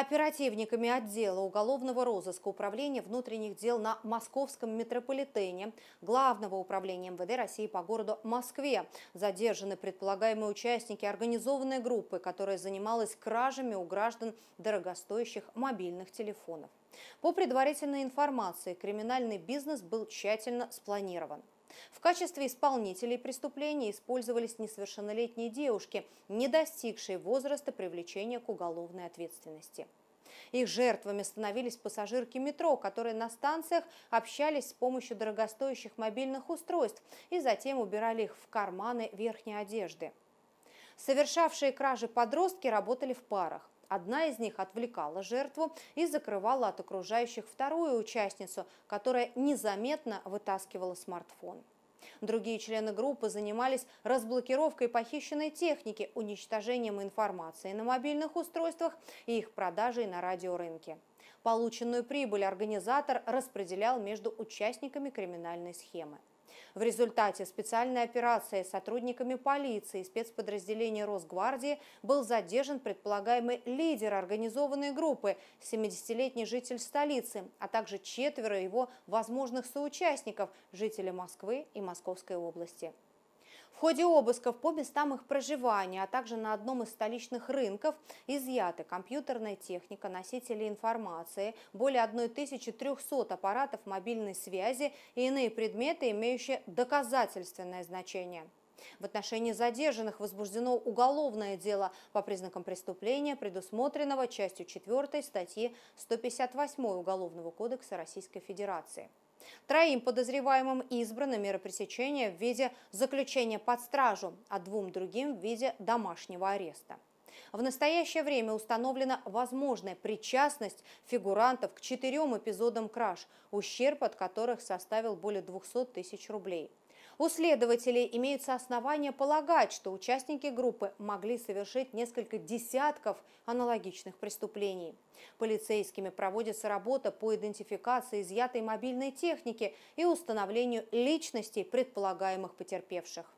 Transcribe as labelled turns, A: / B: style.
A: Оперативниками отдела уголовного розыска Управления внутренних дел на Московском метрополитене Главного управления МВД России по городу Москве задержаны предполагаемые участники организованной группы, которая занималась кражами у граждан дорогостоящих мобильных телефонов. По предварительной информации, криминальный бизнес был тщательно спланирован. В качестве исполнителей преступления использовались несовершеннолетние девушки, не достигшие возраста привлечения к уголовной ответственности. Их жертвами становились пассажирки метро, которые на станциях общались с помощью дорогостоящих мобильных устройств и затем убирали их в карманы верхней одежды. Совершавшие кражи подростки работали в парах. Одна из них отвлекала жертву и закрывала от окружающих вторую участницу, которая незаметно вытаскивала смартфон. Другие члены группы занимались разблокировкой похищенной техники, уничтожением информации на мобильных устройствах и их продажей на радиорынке. Полученную прибыль организатор распределял между участниками криминальной схемы. В результате специальной операции сотрудниками полиции и спецподразделения Росгвардии был задержан предполагаемый лидер организованной группы, 70-летний житель столицы, а также четверо его возможных соучастников, жители Москвы и Московской области. В ходе обысков по местам их проживания, а также на одном из столичных рынков изъяты компьютерная техника, носители информации, более 1300 аппаратов мобильной связи и иные предметы, имеющие доказательственное значение. В отношении задержанных возбуждено уголовное дело по признакам преступления, предусмотренного частью 4 статьи 158 Уголовного кодекса Российской Федерации. Троим подозреваемым избраны меры пресечения в виде заключения под стражу, а двум другим в виде домашнего ареста. В настоящее время установлена возможная причастность фигурантов к четырем эпизодам краж, ущерб от которых составил более 200 тысяч рублей. У следователей имеются основания полагать, что участники группы могли совершить несколько десятков аналогичных преступлений. Полицейскими проводится работа по идентификации изъятой мобильной техники и установлению личностей предполагаемых потерпевших.